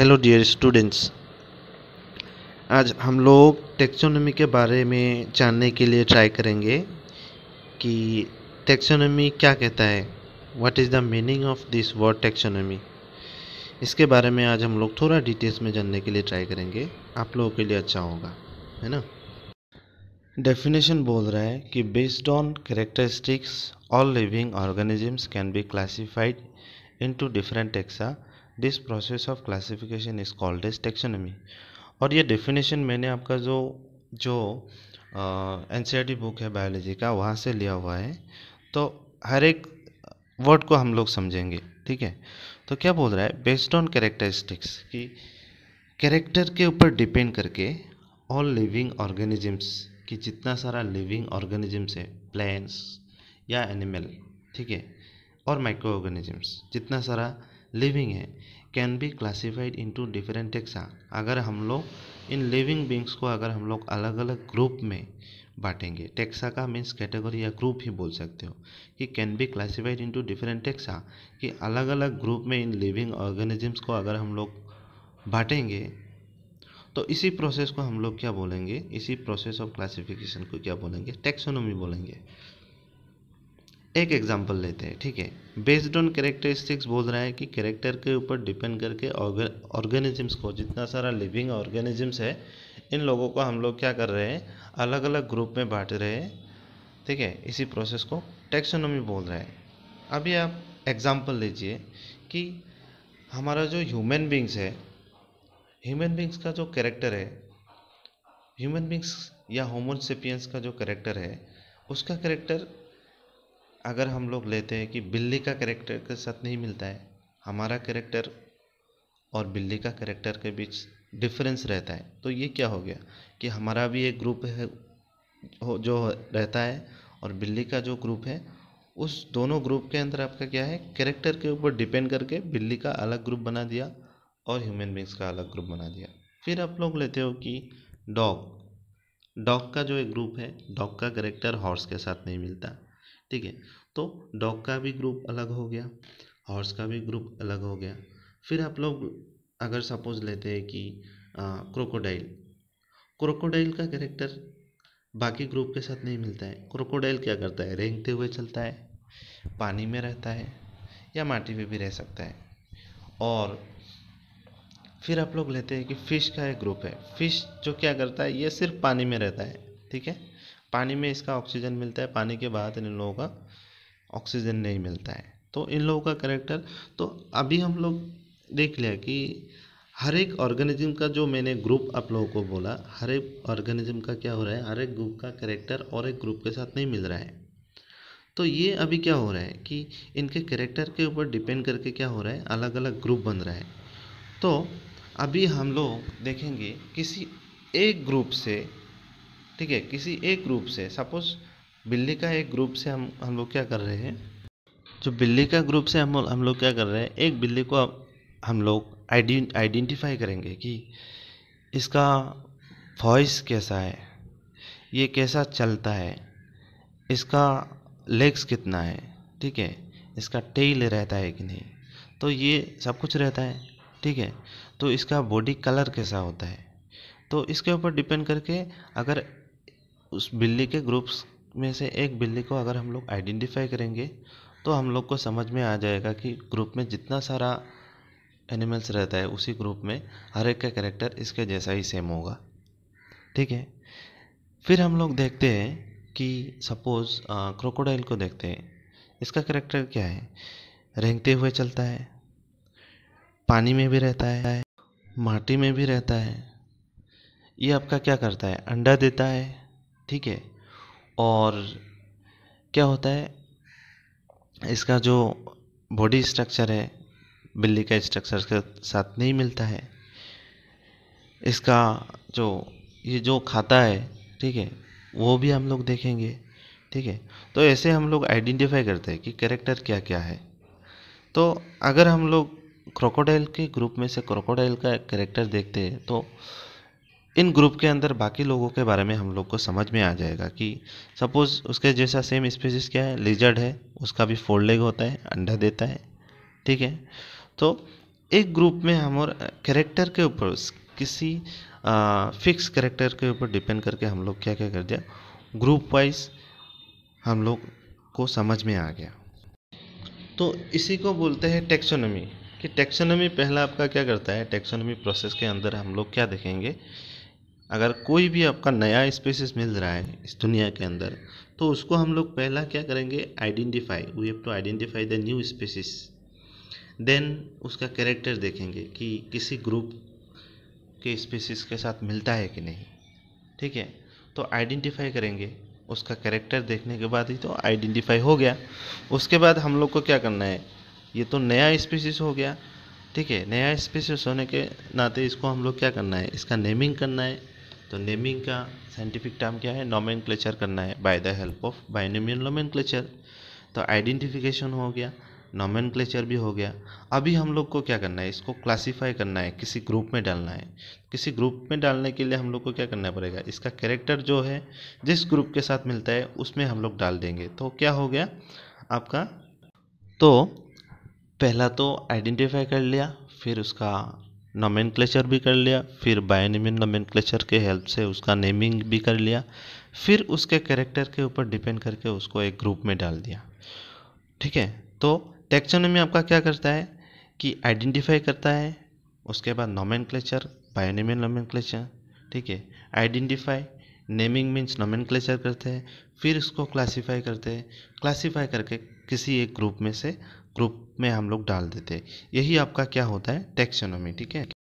hello dear students आज हम लोग टेक्सोनोमी के बारे में जानने के लिए ट्राई करेंगे कि टेक्सोनोमी क्या कहता है what is the meaning of this word taxonomy इसके बारे में आज हम लोग थोड़ा डिटेल्स में जानने के लिए ट्राई करेंगे आप लोगों के लिए अच्छा होगा है ना डेफिनेशन बोल रहा है कि based on characteristics all living organisms can be in two different taxa this process of classification is called as taxonomy और ये डेफिनेशन मैंने आपका जो जो एन टी बुक है बायोलॉजी का वहाँ से लिया हुआ है तो हर एक वर्ड को हम लोग समझेंगे ठीक है तो क्या बोल रहा है बेस्ड ऑन कैरेक्टरिस्टिक्स कि कैरेक्टर के ऊपर डिपेंड करके ऑल लिविंग ऑर्गेनिजम्स कि जितना सारा लिविंग ऑर्गेनिजम्स है प्लैंट्स या एनिमल ठीक है और माइक्रो ऑर्गेनिजम्स जितना सारा लिविंग है can be in two different taxa अगर हम लोग इन लिविंग बींग्स को अगर हम लोग अलग अलग ग्रुप में बांटेंगे टेक्सा का मीन्स कैटेगरी या ग्रुप ही बोल सकते हो कि can be in two different taxa कि अलग अलग ग्रुप में इन लिविंग ऑर्गेनिजम्स को अगर हम लोग बांटेंगे तो इसी प्रोसेस को हम लोग क्या बोलेंगे इसी प्रोसेस ऑफ क्लासिफिकेशन को क्या बोलेंगे टेक्सोनोमी बोलेंगे एक एग्जाम्पल लेते हैं ठीक है बेस्ड ऑन कैरेक्टरिस्टिक्स बोल रहा है कि कैरेक्टर के ऊपर डिपेंड करके ऑर्गेनिजम्स को जितना सारा लिविंग ऑर्गेनिजम्स है इन लोगों को हम लोग क्या कर रहे हैं अलग अलग ग्रुप में बांट रहे हैं ठीक है इसी प्रोसेस को टेक्सोनोमी बोल रहे हैं अभी आप एग्ज़ाम्पल लीजिए कि हमारा जो ह्यूमन बींग्स है ह्यूमन बींग्स का जो कैरेक्टर है ह्यूमन बींग्स या होमोसेपियंस का जो करेक्टर है उसका करेक्टर अगर हम लोग लेते हैं कि बिल्ली का कैरेक्टर के साथ नहीं मिलता है हमारा कैरेक्टर और बिल्ली का कैरेक्टर के बीच डिफरेंस रहता है तो ये क्या हो गया कि हमारा भी एक ग्रुप है जो रहता है और बिल्ली का जो ग्रुप है उस दोनों ग्रुप के अंदर आपका क्या है कैरेक्टर के ऊपर डिपेंड करके बिल्ली का अलग ग्रुप बना दिया और ह्यूमन बींग्स का अलग ग्रुप बना दिया फिर आप लोग लेते हो कि डॉग डॉग का जो एक ग्रुप है डॉग का करेक्टर हॉर्स के साथ नहीं मिलता ठीक है तो डॉग का भी ग्रुप अलग हो गया हॉर्स का भी ग्रुप अलग हो गया फिर आप लोग अगर सपोज लेते हैं कि क्रोकोडाइल क्रोकोडाइल का कैरेक्टर बाकी ग्रुप के साथ नहीं मिलता है क्रोकोडाइल क्या करता है रेंगते हुए चलता है पानी में रहता है या माटी में भी रह सकता है और फिर आप लोग लेते हैं कि फ़िश का एक ग्रुप है फ़िश जो क्या करता है ये सिर्फ पानी में रहता है ठीक है पानी में इसका ऑक्सीजन मिलता है पानी के बाद इन लोगों का ऑक्सीजन नहीं मिलता है तो इन लोगों का करेक्टर तो अभी हम लोग देख लिया कि हर एक ऑर्गेनिज्म का जो मैंने ग्रुप आप लोगों को बोला हर एक ऑर्गेनिज्म का क्या हो रहा है हर एक ग्रुप का करेक्टर और एक ग्रुप के साथ नहीं मिल रहा है तो ये अभी क्या हो रहा है कि इनके करेक्टर के ऊपर डिपेंड करके क्या हो रहा है अलग अलग ग्रुप बन रहा है तो अभी हम लोग देखेंगे किसी एक ग्रुप से ठीक है किसी एक ग्रुप से सपोज बिल्ली का एक ग्रुप से हम हम लोग क्या कर रहे हैं जो बिल्ली का ग्रुप से हम हम लोग क्या कर रहे हैं एक बिल्ली को हम लोग आइडेंटिफाई करेंगे कि इसका वॉइस कैसा है ये कैसा चलता है इसका लेग्स कितना है ठीक है इसका टेल रहता है कि नहीं तो ये सब कुछ रहता है ठीक है तो इसका बॉडी कलर कैसा होता है तो इसके ऊपर डिपेंड करके अगर उस बिल्ली के ग्रुप्स में से एक बिल्ली को अगर हम लोग आइडेंटिफाई करेंगे तो हम लोग को समझ में आ जाएगा कि ग्रुप में जितना सारा एनिमल्स रहता है उसी ग्रुप में हर एक का कैरेक्टर इसके जैसा ही सेम होगा ठीक है फिर हम लोग देखते हैं कि सपोज़ क्रोकोडाइल को देखते हैं इसका करेक्टर क्या है रेंगते हुए चलता है पानी में भी रहता है माटी में भी रहता है ये आपका क्या करता है अंडा देता है ठीक है और क्या होता है इसका जो बॉडी स्ट्रक्चर है बिल्ली का स्ट्रक्चर के साथ नहीं मिलता है इसका जो ये जो खाता है ठीक है वो भी हम लोग देखेंगे ठीक है तो ऐसे हम लोग आइडेंटिफाई करते हैं कि कैरेक्टर क्या क्या है तो अगर हम लोग क्रोकोडाइल के ग्रुप में से क्रोकोडाइल का कैरेक्टर देखते हैं तो इन ग्रुप के अंदर बाकी लोगों के बारे में हम लोग को समझ में आ जाएगा कि सपोज़ उसके जैसा सेम स्पीसीज क्या है लिजर्ड है उसका भी फोर लेग होता है अंडा देता है ठीक है तो एक ग्रुप में हम और करेक्टर के ऊपर किसी आ, फिक्स करेक्टर के ऊपर डिपेंड करके हम लोग क्या क्या कर दिया ग्रुप वाइज हम लोग को समझ में आ गया तो इसी को बोलते हैं टेक्सोनोमी कि टेक्सोनोमी पहला आपका क्या करता है टेक्सोनॉमी प्रोसेस के अंदर हम लोग क्या देखेंगे अगर कोई भी आपका नया स्पेसिस मिल रहा है इस दुनिया के अंदर तो उसको हम लोग पहला क्या करेंगे identify we have to identify the new species then उसका कैरेक्टर देखेंगे कि किसी ग्रुप के स्पेसिस के साथ मिलता है कि नहीं ठीक है तो आइडेंटिफाई करेंगे उसका कैरेक्टर देखने के बाद ही तो आइडेंटिफाई हो गया उसके बाद हम लोग को क्या करना है ये तो नया स्पीसीस हो गया ठीक है नया स्पीसीस होने के नाते इसको हम लोग क्या करना है इसका नेमिंग करना है तो नेमिंग का साइंटिफिक टर्म क्या है नोमेन करना है by the help of binomial नोमेन तो आइडेंटिफिकेशन हो गया नोमेन भी हो गया अभी हम लोग को क्या करना है इसको क्लासीफाई करना है किसी ग्रुप में डालना है किसी ग्रुप में डालने के लिए हम लोग को क्या करना पड़ेगा इसका कैरेक्टर जो है जिस ग्रुप के साथ मिलता है उसमें हम लोग डाल देंगे तो क्या हो गया आपका तो पहला तो आइडेंटिफाई कर लिया फिर उसका नमेन भी कर लिया फिर बायोनिमिन नमेन के हेल्प से उसका नेमिंग भी कर लिया फिर उसके कैरेक्टर के ऊपर डिपेंड करके उसको एक ग्रुप में डाल दिया ठीक है तो टेक्सोनोमी आपका क्या करता है कि आइडेंटिफाई करता है उसके बाद नोमेन क्लेचर बायोनिमिन नोमेन ठीक है आइडेंटिफाई नेमिंग मीन्स नोमेन करते हैं फिर उसको क्लासीफाई करते हैं क्लासीफाई करके किसी एक ग्रुप में से ग्रुप में हम लोग डाल देते यही आपका क्या होता है टैक्सोनॉमी ठीक है